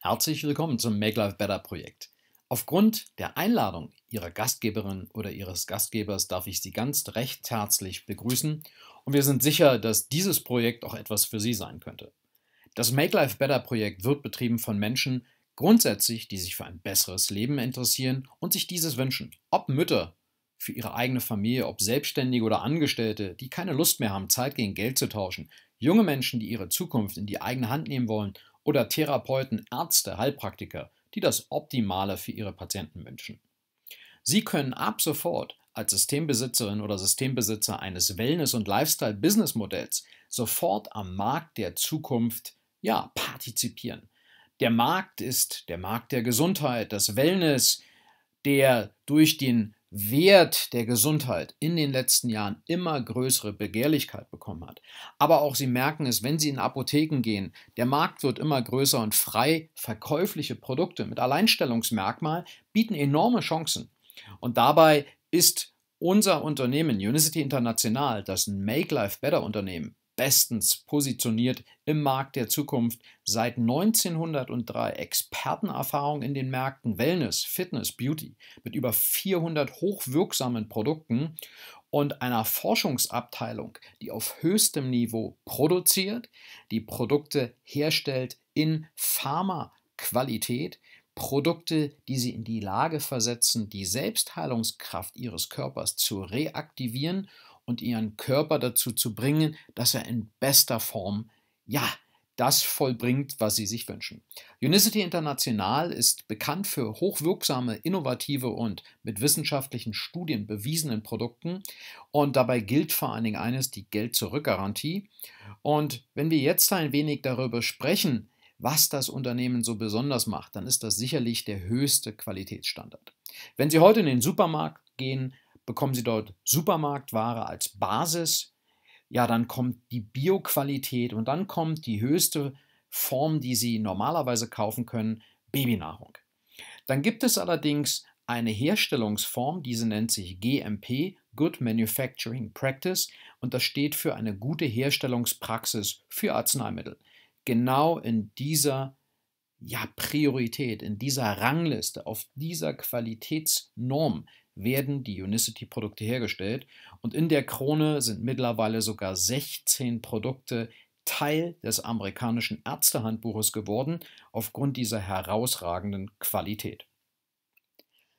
Herzlich willkommen zum Make Life Better Projekt. Aufgrund der Einladung Ihrer Gastgeberin oder Ihres Gastgebers darf ich Sie ganz recht herzlich begrüßen und wir sind sicher, dass dieses Projekt auch etwas für Sie sein könnte. Das Make Life Better Projekt wird betrieben von Menschen grundsätzlich, die sich für ein besseres Leben interessieren und sich dieses wünschen. Ob Mütter für ihre eigene Familie, ob Selbstständige oder Angestellte, die keine Lust mehr haben, Zeit gegen Geld zu tauschen, junge Menschen, die ihre Zukunft in die eigene Hand nehmen wollen oder Therapeuten, Ärzte, Heilpraktiker, die das Optimale für ihre Patienten wünschen. Sie können ab sofort als Systembesitzerin oder Systembesitzer eines Wellness- und Lifestyle-Business-Modells sofort am Markt der Zukunft ja, partizipieren. Der Markt ist der Markt der Gesundheit, das Wellness, der durch den Wert der Gesundheit in den letzten Jahren immer größere Begehrlichkeit bekommen hat. Aber auch Sie merken es, wenn Sie in Apotheken gehen, der Markt wird immer größer und frei verkäufliche Produkte mit Alleinstellungsmerkmal bieten enorme Chancen. Und dabei ist unser Unternehmen Unicity International, das Make Life Better Unternehmen, bestens positioniert im Markt der Zukunft. Seit 1903 Expertenerfahrung in den Märkten Wellness, Fitness, Beauty mit über 400 hochwirksamen Produkten und einer Forschungsabteilung, die auf höchstem Niveau produziert, die Produkte herstellt in Pharmaqualität, Produkte, die sie in die Lage versetzen, die Selbstheilungskraft ihres Körpers zu reaktivieren und ihren Körper dazu zu bringen, dass er in bester Form, ja, das vollbringt, was sie sich wünschen. Unicity International ist bekannt für hochwirksame, innovative und mit wissenschaftlichen Studien bewiesenen Produkten. Und dabei gilt vor allen Dingen eines, die Geld-Zurück-Garantie. Und wenn wir jetzt ein wenig darüber sprechen, was das Unternehmen so besonders macht, dann ist das sicherlich der höchste Qualitätsstandard. Wenn Sie heute in den Supermarkt gehen, bekommen Sie dort Supermarktware als Basis. Ja, dann kommt die Bioqualität und dann kommt die höchste Form, die Sie normalerweise kaufen können, Babynahrung. Dann gibt es allerdings eine Herstellungsform, diese nennt sich GMP, Good Manufacturing Practice, und das steht für eine gute Herstellungspraxis für Arzneimittel. Genau in dieser ja, Priorität, in dieser Rangliste, auf dieser Qualitätsnorm werden die Unicity-Produkte hergestellt und in der Krone sind mittlerweile sogar 16 Produkte Teil des amerikanischen Ärztehandbuches geworden aufgrund dieser herausragenden Qualität.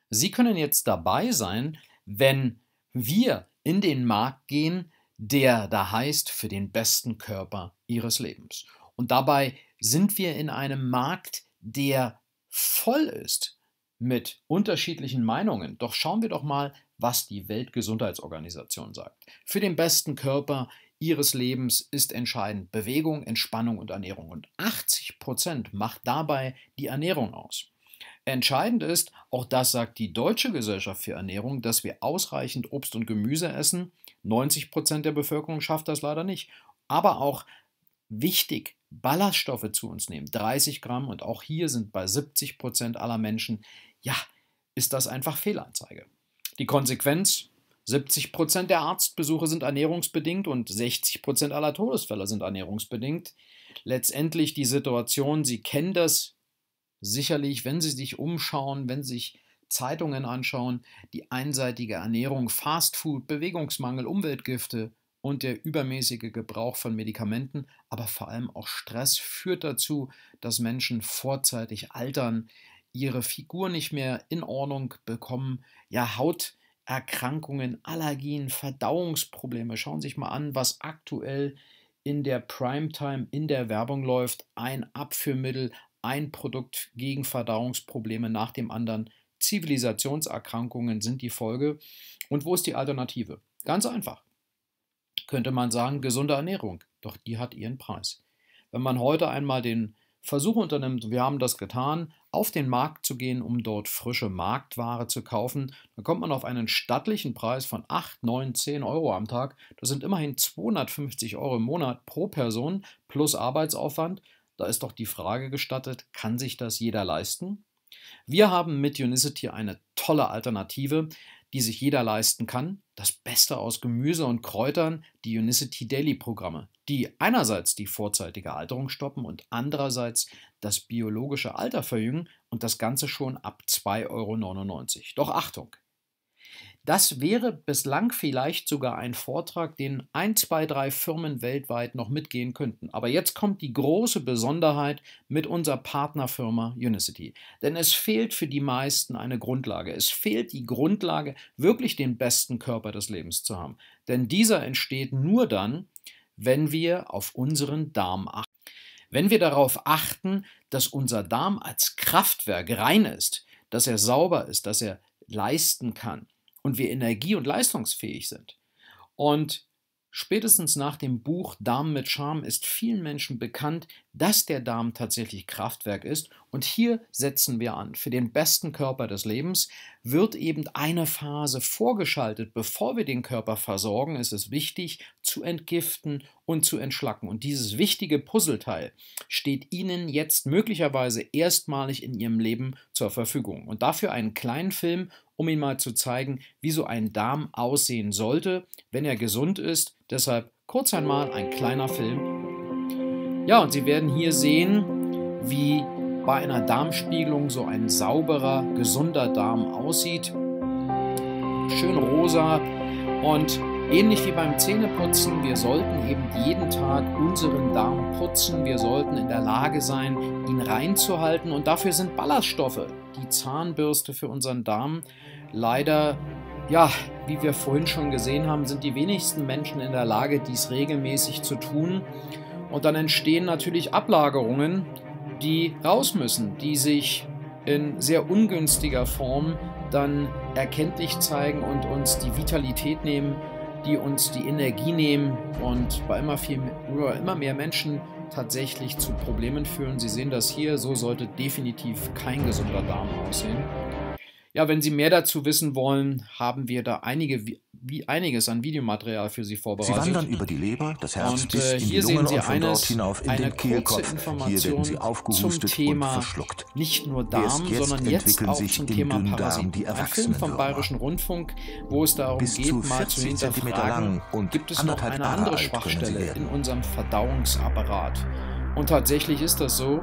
Sie können jetzt dabei sein, wenn wir in den Markt gehen, der da heißt für den besten Körper Ihres Lebens. Und dabei sind wir in einem Markt, der voll ist mit unterschiedlichen Meinungen. Doch schauen wir doch mal, was die Weltgesundheitsorganisation sagt. Für den besten Körper Ihres Lebens ist entscheidend Bewegung, Entspannung und Ernährung. Und 80 Prozent macht dabei die Ernährung aus. Entscheidend ist, auch das sagt die Deutsche Gesellschaft für Ernährung, dass wir ausreichend Obst und Gemüse essen. 90 Prozent der Bevölkerung schafft das leider nicht. Aber auch wichtig, Ballaststoffe zu uns nehmen, 30 Gramm. Und auch hier sind bei 70 Prozent aller Menschen ja, ist das einfach Fehlanzeige. Die Konsequenz, 70% Prozent der Arztbesuche sind ernährungsbedingt und 60% Prozent aller Todesfälle sind ernährungsbedingt. Letztendlich die Situation, Sie kennen das sicherlich, wenn Sie sich umschauen, wenn Sie sich Zeitungen anschauen, die einseitige Ernährung, Fastfood, Bewegungsmangel, Umweltgifte und der übermäßige Gebrauch von Medikamenten, aber vor allem auch Stress führt dazu, dass Menschen vorzeitig altern, ihre Figur nicht mehr in Ordnung bekommen, ja, Hauterkrankungen, Allergien, Verdauungsprobleme. Schauen Sie sich mal an, was aktuell in der Primetime in der Werbung läuft. Ein Abführmittel, ein Produkt gegen Verdauungsprobleme nach dem anderen. Zivilisationserkrankungen sind die Folge. Und wo ist die Alternative? Ganz einfach. Könnte man sagen, gesunde Ernährung. Doch die hat ihren Preis. Wenn man heute einmal den Versuche unternimmt, wir haben das getan, auf den Markt zu gehen, um dort frische Marktware zu kaufen, dann kommt man auf einen stattlichen Preis von 8, 9, 10 Euro am Tag. Das sind immerhin 250 Euro im Monat pro Person plus Arbeitsaufwand. Da ist doch die Frage gestattet, kann sich das jeder leisten? Wir haben mit Unicity eine tolle Alternative, die sich jeder leisten kann, das Beste aus Gemüse und Kräutern, die Unicity Daily Programme, die einerseits die vorzeitige Alterung stoppen und andererseits das biologische Alter verjüngen und das Ganze schon ab 2,99 Euro. Doch Achtung, das wäre bislang vielleicht sogar ein Vortrag, den ein, zwei, drei Firmen weltweit noch mitgehen könnten. Aber jetzt kommt die große Besonderheit mit unserer Partnerfirma Unicity. Denn es fehlt für die meisten eine Grundlage. Es fehlt die Grundlage, wirklich den besten Körper des Lebens zu haben. Denn dieser entsteht nur dann, wenn wir auf unseren Darm achten. Wenn wir darauf achten, dass unser Darm als Kraftwerk rein ist, dass er sauber ist, dass er leisten kann und wir energie- und leistungsfähig sind. Und spätestens nach dem Buch Darm mit Charme ist vielen Menschen bekannt, dass der Darm tatsächlich Kraftwerk ist. Und hier setzen wir an. Für den besten Körper des Lebens wird eben eine Phase vorgeschaltet. Bevor wir den Körper versorgen, ist es wichtig zu entgiften und zu entschlacken. Und dieses wichtige Puzzleteil steht Ihnen jetzt möglicherweise erstmalig in Ihrem Leben zur Verfügung. Und dafür einen kleinen Film um Ihnen mal zu zeigen, wie so ein Darm aussehen sollte, wenn er gesund ist. Deshalb kurz einmal ein kleiner Film. Ja, und Sie werden hier sehen, wie bei einer Darmspiegelung so ein sauberer, gesunder Darm aussieht. Schön rosa und Ähnlich wie beim Zähneputzen, wir sollten eben jeden Tag unseren Darm putzen, wir sollten in der Lage sein, ihn reinzuhalten und dafür sind Ballaststoffe, die Zahnbürste für unseren Darm, leider ja, wie wir vorhin schon gesehen haben, sind die wenigsten Menschen in der Lage, dies regelmäßig zu tun. Und dann entstehen natürlich Ablagerungen, die raus müssen, die sich in sehr ungünstiger Form dann erkenntlich zeigen und uns die Vitalität nehmen, die uns die Energie nehmen und bei immer, viel, immer mehr Menschen tatsächlich zu Problemen führen. Sie sehen das hier, so sollte definitiv kein gesunder Darm aussehen. Ja, wenn Sie mehr dazu wissen wollen, haben wir da einige wie einiges an Videomaterial für Sie vorbereitet. Sie wandern über die Leber, das Herz und, bis äh, in die Lungen und von eines, dort hinauf in den Kehlkopf. Hier werden sie aufgehustet und verschluckt. Nicht nur Darm, jetzt sondern jetzt auch zum Thema Parasiten. Die Ein Film vom Bayerischen Rundfunk, wo es darum bis geht, mal zu hinterfragen, und gibt es noch eine andere Jahre Schwachstelle in unserem Verdauungsapparat. Und tatsächlich ist das so,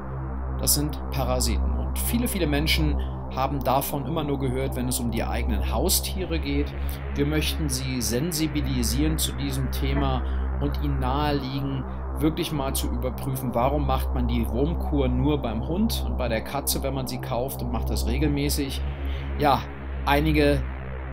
das sind Parasiten. Und viele, viele Menschen haben davon immer nur gehört, wenn es um die eigenen Haustiere geht. Wir möchten sie sensibilisieren zu diesem Thema und ihnen naheliegen, wirklich mal zu überprüfen, warum macht man die Wurmkur nur beim Hund und bei der Katze, wenn man sie kauft und macht das regelmäßig. Ja, einige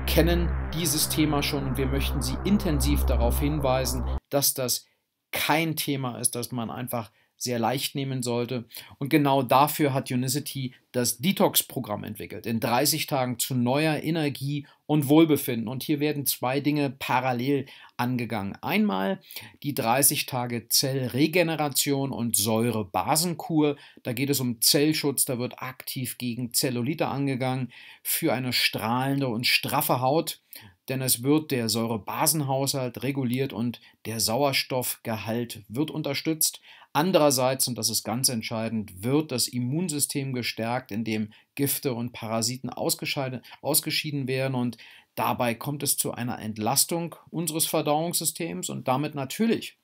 kennen dieses Thema schon und wir möchten sie intensiv darauf hinweisen, dass das kein Thema ist, dass man einfach sehr leicht nehmen sollte. Und genau dafür hat Unicity das Detox-Programm entwickelt. In 30 Tagen zu neuer Energie und Wohlbefinden. Und hier werden zwei Dinge parallel angegangen. Einmal die 30 Tage Zellregeneration und Säurebasenkur. Da geht es um Zellschutz. Da wird aktiv gegen Zellulite angegangen für eine strahlende und straffe Haut denn es wird der Säurebasenhaushalt reguliert und der Sauerstoffgehalt wird unterstützt. Andererseits, und das ist ganz entscheidend, wird das Immunsystem gestärkt, indem Gifte und Parasiten ausgeschieden werden und dabei kommt es zu einer Entlastung unseres Verdauungssystems und damit natürlich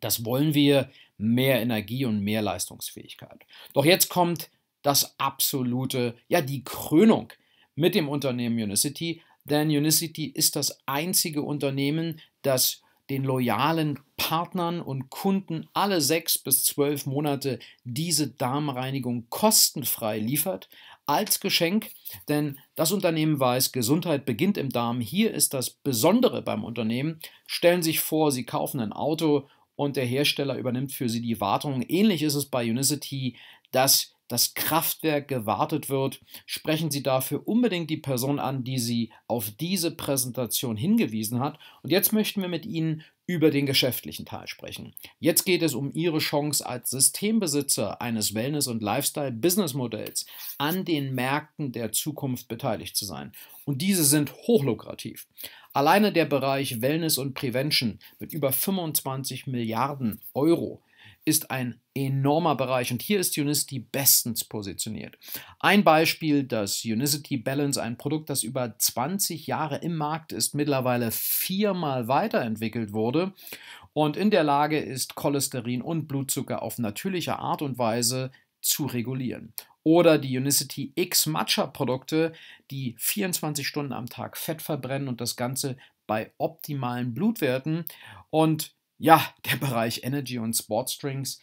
das wollen wir, mehr Energie und mehr Leistungsfähigkeit. Doch jetzt kommt das absolute, ja die Krönung mit dem Unternehmen Unicity, denn Unicity ist das einzige Unternehmen, das den loyalen Partnern und Kunden alle sechs bis zwölf Monate diese Darmreinigung kostenfrei liefert, als Geschenk, denn das Unternehmen weiß, Gesundheit beginnt im Darm. Hier ist das Besondere beim Unternehmen. Stellen Sie sich vor, Sie kaufen ein Auto und der Hersteller übernimmt für Sie die Wartung. Ähnlich ist es bei Unicity, dass das Kraftwerk gewartet wird, sprechen Sie dafür unbedingt die Person an, die Sie auf diese Präsentation hingewiesen hat. Und jetzt möchten wir mit Ihnen über den geschäftlichen Teil sprechen. Jetzt geht es um Ihre Chance als Systembesitzer eines Wellness- und lifestyle business modells an den Märkten der Zukunft beteiligt zu sein. Und diese sind hochlukrativ. Alleine der Bereich Wellness und Prevention mit über 25 Milliarden Euro ist ein enormer Bereich und hier ist Unicity bestens positioniert. Ein Beispiel, das Unicity Balance, ein Produkt, das über 20 Jahre im Markt ist, mittlerweile viermal weiterentwickelt wurde und in der Lage ist, Cholesterin und Blutzucker auf natürliche Art und Weise zu regulieren. Oder die Unicity X Matcha Produkte, die 24 Stunden am Tag Fett verbrennen und das Ganze bei optimalen Blutwerten. Und ja, der Bereich Energy und Sportsdrinks.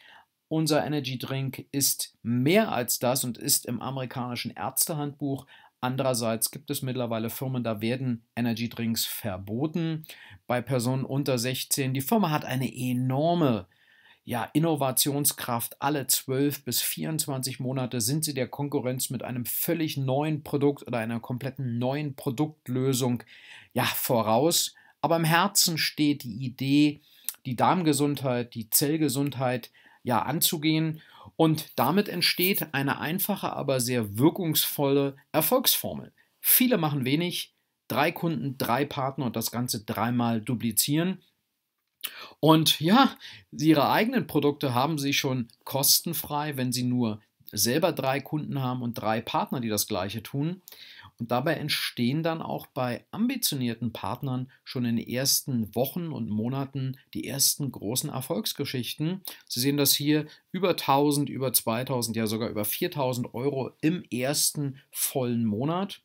Unser Energy Drink ist mehr als das und ist im amerikanischen Ärztehandbuch. Andererseits gibt es mittlerweile Firmen, da werden Energy Drinks verboten bei Personen unter 16. Die Firma hat eine enorme ja, Innovationskraft. Alle 12 bis 24 Monate sind sie der Konkurrenz mit einem völlig neuen Produkt oder einer kompletten neuen Produktlösung ja, voraus. Aber im Herzen steht die Idee, die Darmgesundheit, die Zellgesundheit ja anzugehen. Und damit entsteht eine einfache, aber sehr wirkungsvolle Erfolgsformel. Viele machen wenig, drei Kunden, drei Partner und das Ganze dreimal duplizieren. Und ja, ihre eigenen Produkte haben sie schon kostenfrei, wenn sie nur selber drei Kunden haben und drei Partner, die das gleiche tun. Und dabei entstehen dann auch bei ambitionierten Partnern schon in den ersten Wochen und Monaten die ersten großen Erfolgsgeschichten. Sie sehen das hier über 1000, über 2000, ja sogar über 4000 Euro im ersten vollen Monat.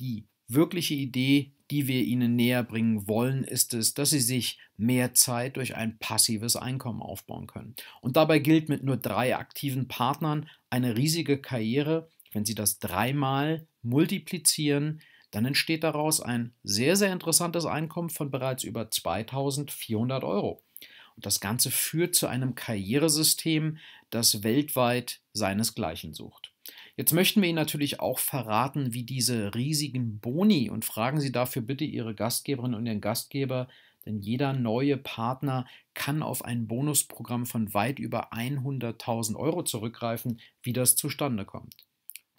Die wirkliche Idee, die wir Ihnen näher bringen wollen, ist es, dass Sie sich mehr Zeit durch ein passives Einkommen aufbauen können. Und dabei gilt mit nur drei aktiven Partnern eine riesige Karriere, wenn Sie das dreimal multiplizieren, dann entsteht daraus ein sehr, sehr interessantes Einkommen von bereits über 2400 Euro. Und das Ganze führt zu einem Karrieresystem, das weltweit seinesgleichen sucht. Jetzt möchten wir Ihnen natürlich auch verraten, wie diese riesigen Boni und fragen Sie dafür bitte Ihre Gastgeberin und Ihren Gastgeber, denn jeder neue Partner kann auf ein Bonusprogramm von weit über 100.000 Euro zurückgreifen, wie das zustande kommt.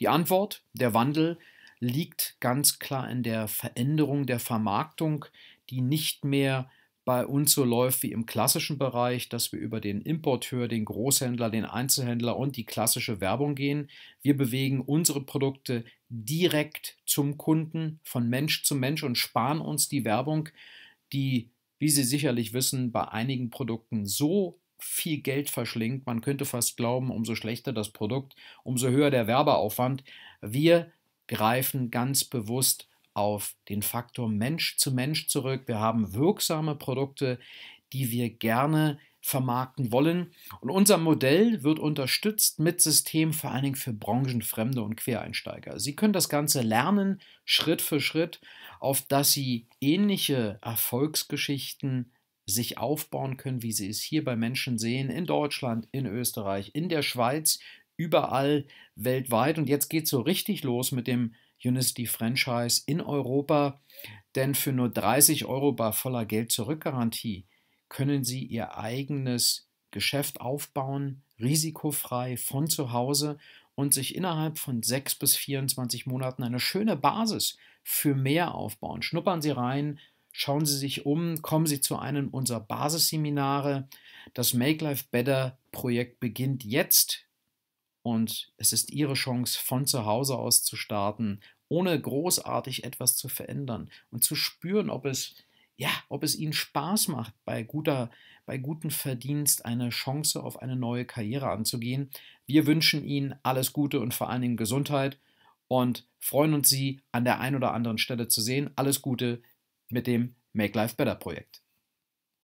Die Antwort, der Wandel, liegt ganz klar in der Veränderung der Vermarktung, die nicht mehr bei uns so läuft wie im klassischen Bereich, dass wir über den Importeur, den Großhändler, den Einzelhändler und die klassische Werbung gehen. Wir bewegen unsere Produkte direkt zum Kunden, von Mensch zu Mensch und sparen uns die Werbung, die, wie Sie sicherlich wissen, bei einigen Produkten so viel Geld verschlingt. Man könnte fast glauben, umso schlechter das Produkt, umso höher der Werbeaufwand. Wir greifen ganz bewusst auf den Faktor Mensch zu Mensch zurück. Wir haben wirksame Produkte, die wir gerne vermarkten wollen. Und unser Modell wird unterstützt mit Systemen vor allen Dingen für Branchenfremde und Quereinsteiger. Sie können das Ganze lernen, Schritt für Schritt, auf dass Sie ähnliche Erfolgsgeschichten sich aufbauen können, wie sie es hier bei Menschen sehen, in Deutschland, in Österreich, in der Schweiz, überall weltweit. Und jetzt geht es so richtig los mit dem Unicity Franchise in Europa, denn für nur 30 Euro bei voller Geld zurückgarantie können Sie Ihr eigenes Geschäft aufbauen, risikofrei von zu Hause und sich innerhalb von 6 bis 24 Monaten eine schöne Basis für mehr aufbauen. Schnuppern Sie rein, Schauen Sie sich um, kommen Sie zu einem unserer Basisseminare. Das Make Life Better Projekt beginnt jetzt und es ist Ihre Chance, von zu Hause aus zu starten, ohne großartig etwas zu verändern und zu spüren, ob es ja, ob es Ihnen Spaß macht, bei guter, bei gutem Verdienst eine Chance auf eine neue Karriere anzugehen. Wir wünschen Ihnen alles Gute und vor allen Dingen Gesundheit und freuen uns, Sie an der einen oder anderen Stelle zu sehen. Alles Gute, mit dem Make Life Better Projekt.